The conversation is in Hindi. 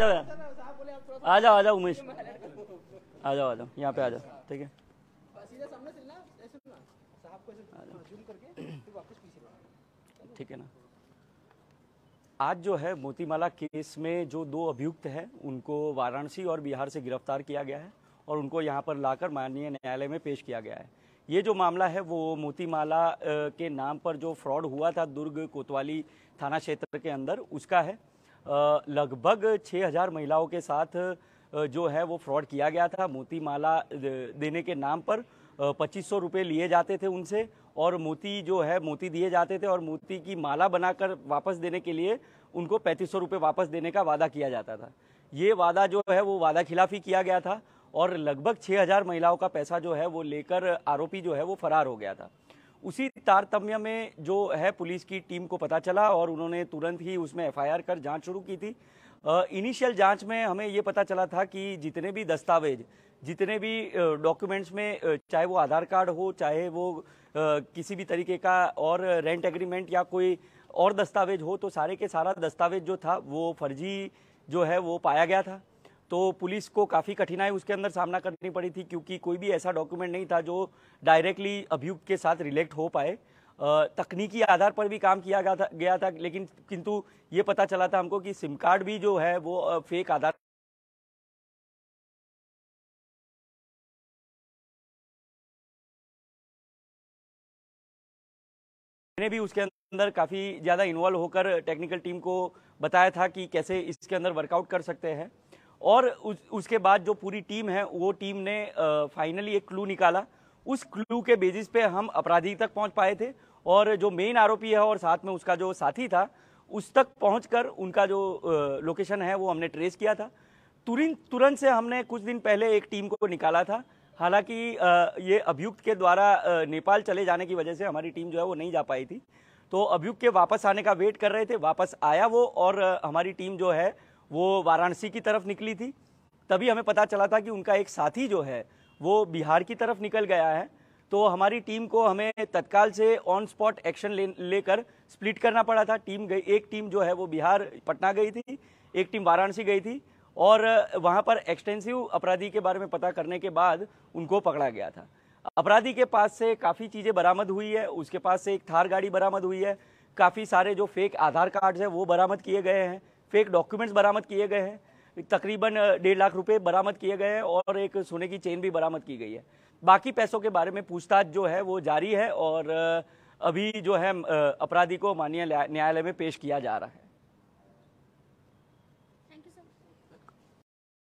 आ जाओ आ जाओ उमेश आ जाओ आ जाओ यहाँ पे आ जाओ ठीक है ठीक है ना आज जो है मोतीमाला केस में जो दो अभियुक्त हैं उनको वाराणसी और बिहार से गिरफ्तार किया गया है और उनको यहाँ पर लाकर माननीय न्यायालय में पेश किया गया है ये जो मामला है वो मोतीमाला के नाम पर जो फ्रॉड हुआ था दुर्ग कोतवाली थाना क्षेत्र के अंदर उसका है लगभग 6000 महिलाओं के साथ जो है वो फ्रॉड किया गया था मोती माला देने के नाम पर पच्चीस सौ रुपये लिए जाते थे उनसे और मोती जो है मोती दिए जाते थे और मोती की माला बनाकर वापस देने के लिए उनको पैंतीस सौ रुपये वापस देने का वादा किया जाता था ये वादा जो है वो वादा खिलाफ़ ही किया गया था और लगभग 6000 महिलाओं का पैसा जो है वो लेकर आरोपी जो है वो फरार हो गया था उसी तारतम्य में जो है पुलिस की टीम को पता चला और उन्होंने तुरंत ही उसमें एफआईआर कर जांच शुरू की थी इनिशियल जांच में हमें ये पता चला था कि जितने भी दस्तावेज जितने भी डॉक्यूमेंट्स में चाहे वो आधार कार्ड हो चाहे वो किसी भी तरीके का और रेंट एग्रीमेंट या कोई और दस्तावेज हो तो सारे के सारा दस्तावेज जो था वो फर्जी जो है वो पाया गया था तो पुलिस को काफ़ी कठिनाई उसके अंदर सामना करनी पड़ी थी क्योंकि कोई भी ऐसा डॉक्यूमेंट नहीं था जो डायरेक्टली अभियुक्त के साथ रिलेक्ट हो पाए तकनीकी आधार पर भी काम किया गया था गया था लेकिन किंतु ये पता चला था हमको कि सिम कार्ड भी जो है वो फेक आधार मैंने भी उसके अंदर काफ़ी ज़्यादा इन्वॉल्व होकर टेक्निकल टीम को बताया था कि कैसे इसके अंदर वर्कआउट कर सकते हैं और उस, उसके बाद जो पूरी टीम है वो टीम ने आ, फाइनली एक क्लू निकाला उस क्लू के बेसिस पे हम अपराधी तक पहुंच पाए थे और जो मेन आरोपी है और साथ में उसका जो साथी था उस तक पहुँच उनका जो आ, लोकेशन है वो हमने ट्रेस किया था तुरंत तुरंत से हमने कुछ दिन पहले एक टीम को निकाला था हालांकि ये अभियुक्त के द्वारा नेपाल चले जाने की वजह से हमारी टीम जो है वो नहीं जा पाई थी तो अभियुक्त के वापस आने का वेट कर रहे थे वापस आया वो और हमारी टीम जो है वो वाराणसी की तरफ निकली थी तभी हमें पता चला था कि उनका एक साथी जो है वो बिहार की तरफ निकल गया है तो हमारी टीम को हमें तत्काल से ऑन स्पॉट एक्शन ले लेकर स्प्लिट करना पड़ा था टीम गई एक टीम जो है वो बिहार पटना गई थी एक टीम वाराणसी गई थी और वहाँ पर एक्सटेंसिव अपराधी के बारे में पता करने के बाद उनको पकड़ा गया था अपराधी के पास से काफ़ी चीज़ें बरामद हुई है उसके पास से एक थार गाड़ी बरामद हुई है काफ़ी सारे जो फेक आधार कार्ड्स हैं वो बरामद किए गए हैं फेक डॉक्यूमेंट्स बरामद किए गए हैं तकरीबन डेढ़ लाख रुपए बरामद किए गए हैं और एक सोने की चेन भी बरामद की गई है बाकी पैसों के बारे में पूछताछ जो है वो जारी है और अभी जो है अपराधी को माननीय न्यायालय में पेश किया जा रहा है